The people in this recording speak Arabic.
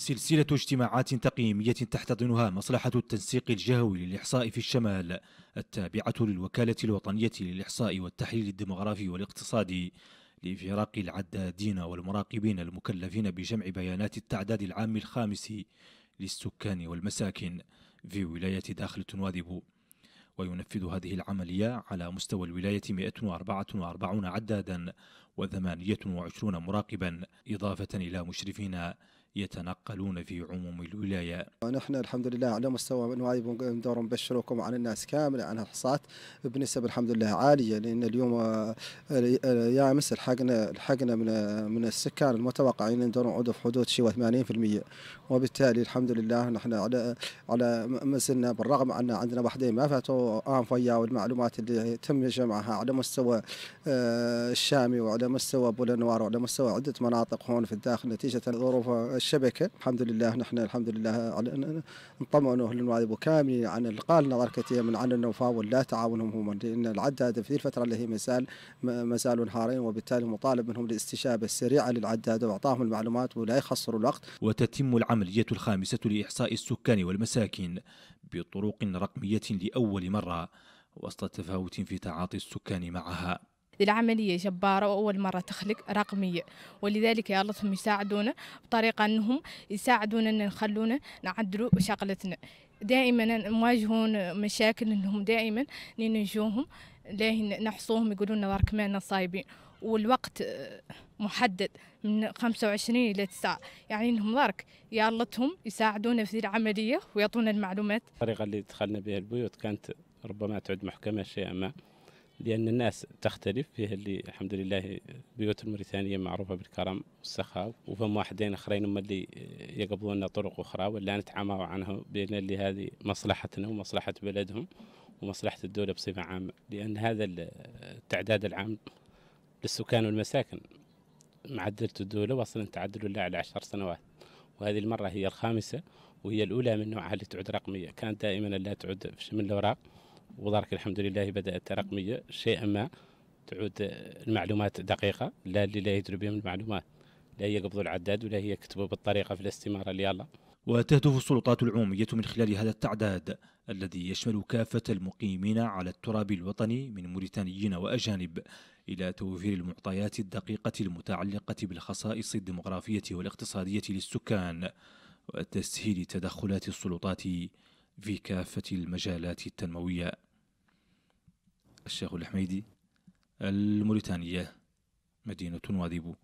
سلسلة اجتماعات تقييمية تحتضنها مصلحة التنسيق الجهوي للإحصاء في الشمال التابعة للوكالة الوطنية للإحصاء والتحليل الديمغرافي والاقتصادي لفراق العدادين والمراقبين المكلفين بجمع بيانات التعداد العام الخامس للسكان والمساكن في ولاية داخل تنواذب وينفذ هذه العملية على مستوى الولاية 144 عدادا و28 مراقبا إضافة إلى مشرفين يتنقلون في عموم الولاية نحن الحمد لله على مستوى نوعي ندور نبشركم عن الناس كاملة عن الحصات بنسب الحمد لله عالية لأن اليوم آه، يا امس الحقنا, الحقنا من من السكان المتوقعين ندور نعود في حدود شي 80% وبالتالي الحمد لله نحن على على ما زلنا بالرغم أن عندنا وحدين ما فاتوا أنفيا والمعلومات اللي تم جمعها على مستوى آه، الشامي وعلى مستوى بولنوار وعلى مستوى عدة مناطق هون في الداخل نتيجة ظروف الشبكه الحمد لله نحن الحمد لله نطمئن اهل المعذب كامل عن نظر كثير من عن النوفا ولا تعاونهم هم لان العداد في الفتره اللي هي مسال مسال حارين وبالتالي مطالب منهم الاستشابه السريعه للعداد واعطاهم المعلومات ولا يخسروا الوقت وتتم العمليه الخامسه لاحصاء السكان والمساكن بطرق رقميه لاول مره وسط تفاوت في تعاطي السكان معها العملية جبارة وأول مرة تخلق رقمية ولذلك يا هم يساعدونا بطريقة أنهم يساعدونا أن نخلونا نعدلوا شغلتنا دائما نواجهون مشاكل أنهم دائما ننجوهم لين نحصوهم يقولون لنا ركمانا صايبين والوقت محدد من 25 إلى 9 يعني إنهم لارك يالتهم يساعدونا في العملية ويعطونا المعلومات الطريقة اللي دخلنا بها البيوت كانت ربما تعد محكمة شيئا ما لأن الناس تختلف فيه اللي الحمد لله بيوت الموريتانية معروفة بالكرم والسخاء وفم واحدين آخرين هم اللي يقبضون طرق أخرى ولا نتعاموا عنها بأن اللي هذه مصلحتنا ومصلحة بلدهم ومصلحة الدولة بصفة عامة لأن هذا التعداد العام للسكان والمساكن معدلة الدولة وصلنا تعدل الله على عشر سنوات وهذه المرة هي الخامسة وهي الأولى من نوعها اللي تعد رقمية كانت دائما لا تعد في الأوراق وذلك الحمد لله بدأت رقمية شيئا ما تعود المعلومات دقيقة لا اللي لا يدري بهم المعلومات لا هي قبض العداد ولا هي كتبه بالطريقة في الاستمارة اللي يلا وتهدف السلطات العمومية من خلال هذا التعداد الذي يشمل كافة المقيمين على التراب الوطني من موريتانيين وأجانب إلى توفير المعطيات الدقيقة المتعلقة بالخصائص الديمغرافية والاقتصادية للسكان وتسهيل تدخلات السلطات في كافة المجالات التنموية الشيخ الحميدي الموريتانية مدينة واديبو